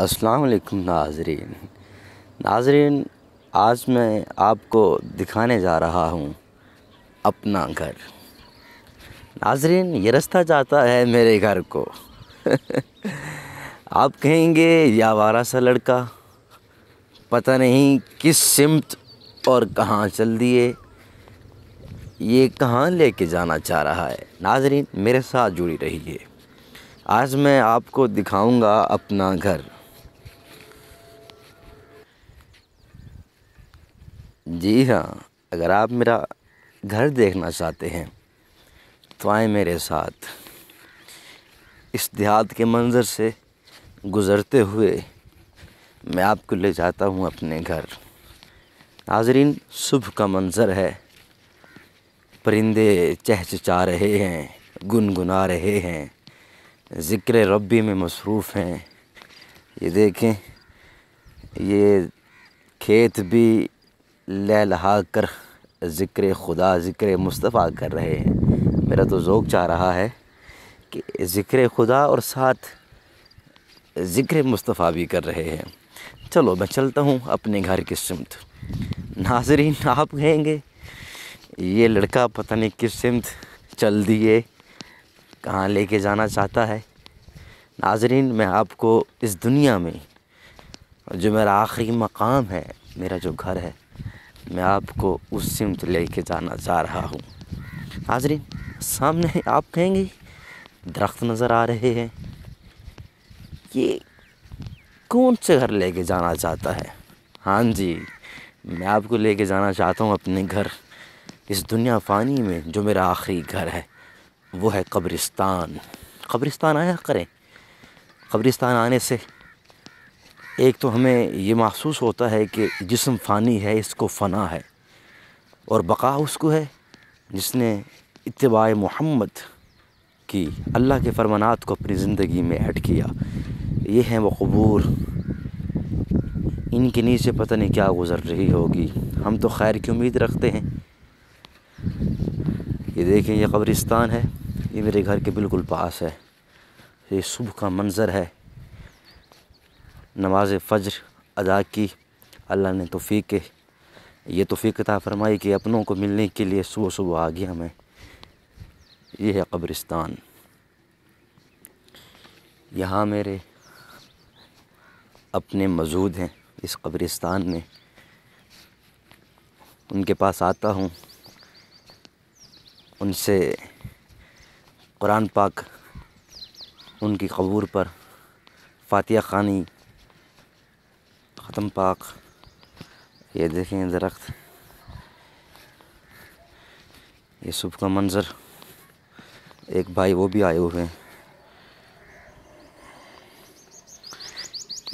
अस्सलाम नाजरीन नाजरीन आज मैं आपको दिखाने जा रहा हूँ अपना घर नाजरीन ये रास्ता जाता है मेरे घर को आप कहेंगे या आवारा सा लड़का पता नहीं किस सिमत और कहाँ चल दिए ये कहाँ लेके जाना चाह रहा है नाजरीन मेरे साथ जुड़ी रहिए आज मैं आपको दिखाऊंगा अपना घर जी हाँ अगर आप मेरा घर देखना चाहते हैं तो आए मेरे साथ इस देहात के मंज़र से गुज़रते हुए मैं आपको ले जाता हूँ अपने घर नाजरीन सुबह का मंज़र है परिंदे चहचहा रहे हैं गुनगुना रहे हैं ज़िक्र रबी में मसरूफ़ हैं ये देखें ये खेत भी ले लहा कर ज़िक्र खुदा ज़िक्र मुस्तफ़ा कर रहे हैं मेरा तो जोक चाह रहा है कि ज़िक्र खुदा और साथ ज़िक्र मुस्तफ़ा भी कर रहे हैं चलो मैं चलता हूँ अपने घर की सिमत नाजरीन आप कहेंगे ये लड़का पता नहीं किस सिमत चल दिए कहाँ लेके जाना चाहता है नाजरीन मैं आपको इस दुनिया में जो मेरा आखिरी मकाम है मेरा जो घर है मैं आपको उस सिमत लेके जाना जा रहा हूँ हाजरी सामने आप कहेंगे दरख्त नज़र आ रहे हैं ये कौन से घर लेके जाना चाहता है हाँ जी मैं आपको लेके जाना चाहता हूँ अपने घर इस दुनिया फ़ानी में जो मेरा आखिरी घर है वो है कब्रिस्तान कब्रिस्तान आया करें कब्रिस्तान आने से एक तो हमें ये महसूस होता है कि जिसम फ़ानी है इसको फ़ना है और बका उसको है जिसने इतबा मोहम्मद की अल्लाह के फरमानात को अपनी ज़िंदगी में ऐड किया ये हैं वो कबूर इनके नीचे पता नहीं क्या गुज़र रही होगी हम तो खैर की उम्मीद रखते हैं ये देखें यह कब्रिस्तान है ये मेरे घर के बिल्कुल पास है ये सुबह का मंज़र है नमाज फ़ज्र अदा की अल्लाह ने तोफ़ी के ये तोफ़ी कता फरमाई कि अपनों को मिलने के लिए सुबह सुबह आ गया मैं ये है कब्रिस्तान यहाँ मेरे अपने मौजूद हैं इस कब्रिस्तान में उनके पास आता हूँ उनसे कुरान पाक उनकी कबूर पर फातिया खानी ख़त्म पाक ये देखें दरख्त ये सुबह का मंज़र एक भाई वो भी आए हुए हैं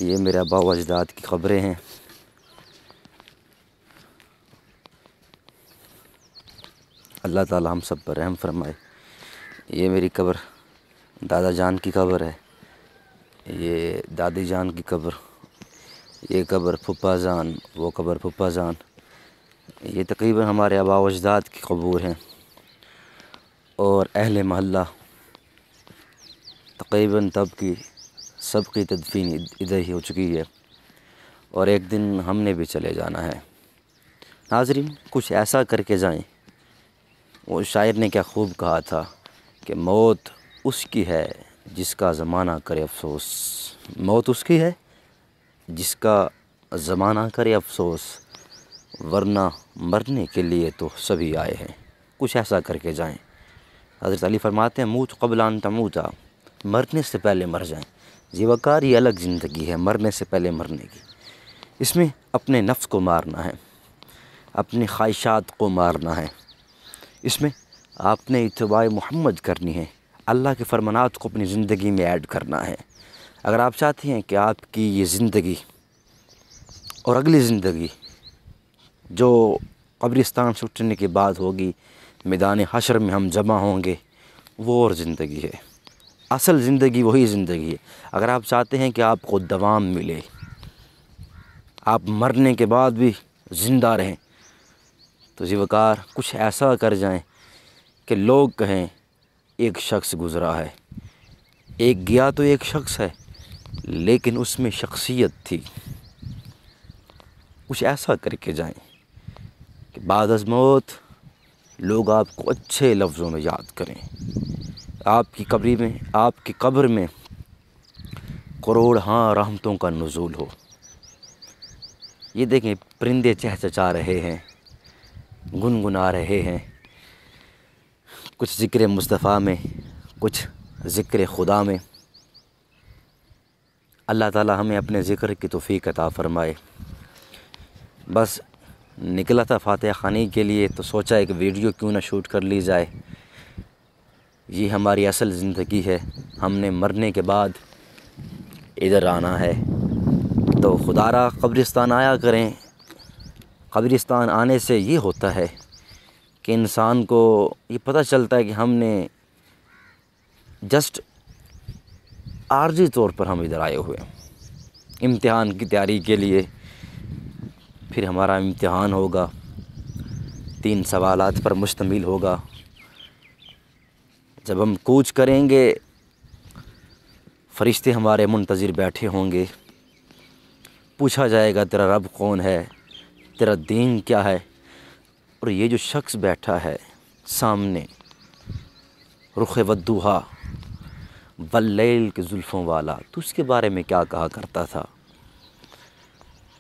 ये मेरे अबा अजदाद की ख़बरें हैं अल्लाह ताला हम सब पर रहम फरमाए ये मेरी कब्र दादा जान की कब्र है ये दादी जान की कब्र ये कबर फुपा जान वो कबर फुपा जान ये तकरीबन हमारे आबा अजदाद की कबूर हैं और अहल महल्ला तकरीबन तब की सब की तदफीन इधर ही हो चुकी है और एक दिन हमने भी चले जाना है नाजरीन कुछ ऐसा करके जाएं वो शायर ने क्या खूब कहा था कि मौत उसकी है जिसका ज़माना करे अफसोस मौत उसकी है जिसका ज़माना करे अफ़सोस वरना मरने के लिए तो सभी आए हैं कुछ ऐसा करके जाएं हज़रत अली फरमाते हैं मूत कबलान तमूता मरने से पहले मर जाएं जीवाकार ही अलग ज़िंदगी है मरने से पहले मरने की इसमें अपने नफ्स को मारना है अपनी ख्वाहिशात को मारना है इसमें आपने इतवा मोहम्मद करनी है अल्लाह के फरमानात को अपनी ज़िंदगी में ऐड करना है अगर आप चाहते हैं कि आपकी ये ज़िंदगी और अगली ज़िंदगी जो कब्रिस्तान से उठने के बाद होगी मैदान हशर में हम जमा होंगे वो और ज़िंदगी है असल ज़िंदगी वही ज़िंदगी है अगर आप चाहते हैं कि आपको दवाम मिले आप मरने के बाद भी ज़िंदा रहें तो जीवकार कुछ ऐसा कर जाएं कि लोग कहें एक शख्स गुज़रा है एक गया तो एक शख्स है लेकिन उसमें शख्सियत थी कुछ ऐसा करके जाएं कि बाद अज मौत लोग आपको अच्छे लफ्ज़ों में याद करें आपकी कब्री में आपकी कब्र में करोड़ हाँ रहमतों का नज़ूल हो ये देखें परिंदे चहचहा रहे हैं गुनगुना रहे हैं कुछ ज़िक्र मुस्तफ़ा में कुछ ज़िक्र खुदा में अल्लाह ताला हमें अपने ज़िक्र की तोफ़ीक अता फ़रमाए बस निकला था फ़ातह खानी के लिए तो सोचा एक वीडियो क्यों ना शूट कर ली जाए ये हमारी असल ज़िंदगी है हमने मरने के बाद इधर आना है तो खुदारा कब्रिस्तान आया करें कब्रिस्तान आने से ये होता है कि इंसान को ये पता चलता है कि हमने जस्ट आर्जी तौर पर हम इधर आए हुए हैं इम्तिहान की तैयारी के लिए फिर हमारा इम्तिहान होगा तीन सवाल पर मुश्तमिल होगा जब हम कूच करेंगे फरिश्ते हमारे मुंतज़िर बैठे होंगे पूछा जाएगा तेरा रब कौन है तेरा दीन क्या है और ये जो शख्स बैठा है सामने रुख वदूहा बल्लेल के जुल्फ़ों वाला तो उसके बारे में क्या कहा करता था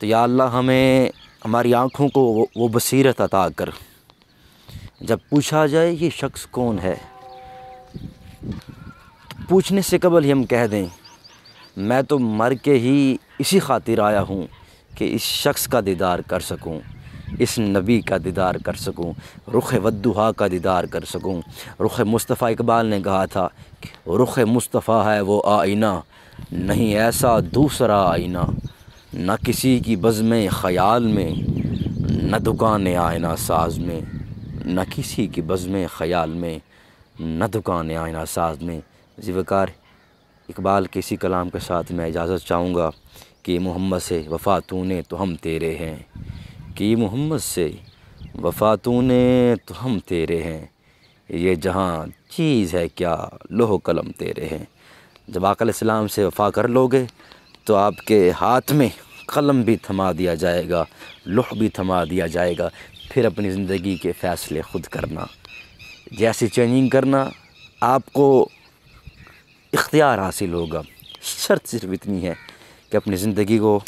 तो या अल्लाह हमें हमारी आँखों को वो बसीरत अता कर जब पूछा जाए ये शख्स कौन है तो पूछने से कबल ही हम कह दें मैं तो मर के ही इसी खातिर आया हूँ कि इस शख्स का दीदार कर सकूँ इस नबी का दीदार कर सकूँ रुख वद्दुहा का दीदार कर सकूँ रुख मुस्तफ़ा इकबाल ने कहा था कि रुख मुस्तफ़ा है वो आईना नहीं ऐसा दूसरा आईना न किसी की बज़म ख़याल में न दुकान आयना साज में न किसी की बज़म ख़याल में न दुकान आयना साज में जीवकार इकबाल के इसी कलाम के साथ मैं इजाज़त चाहूँगा कि मोहम्मद से वफ़ा तूने तो हम तेरे हैं कि मोहम्मद से वफ़ा तूने तो हम तेरे हैं ये जहाँ चीज़ है क्या लोह कलम तेरे हैं जब आकलम से वफा कर लोगे तो आपके हाथ में कलम भी थमा दिया जाएगा लोह भी थमा दिया जाएगा फिर अपनी ज़िंदगी के फ़ैसले ख़ुद करना जैसी चेंजिंग करना आपको इख्तियार हासिल होगा शर्त सिर्फ इतनी है कि अपनी ज़िंदगी को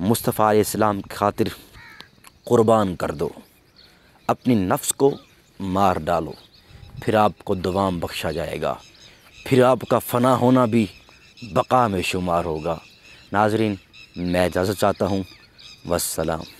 मुस्तफ़ा इस्लाम की खातिर क़ुरबान कर दो अपनी नफ्स को मार डालो फिर आपको दवाम बख्शा जाएगा फिर आपका फ़ना होना भी बका में शुमार होगा नाजरीन मैं इजाज़त चाहता हूँ वसलाम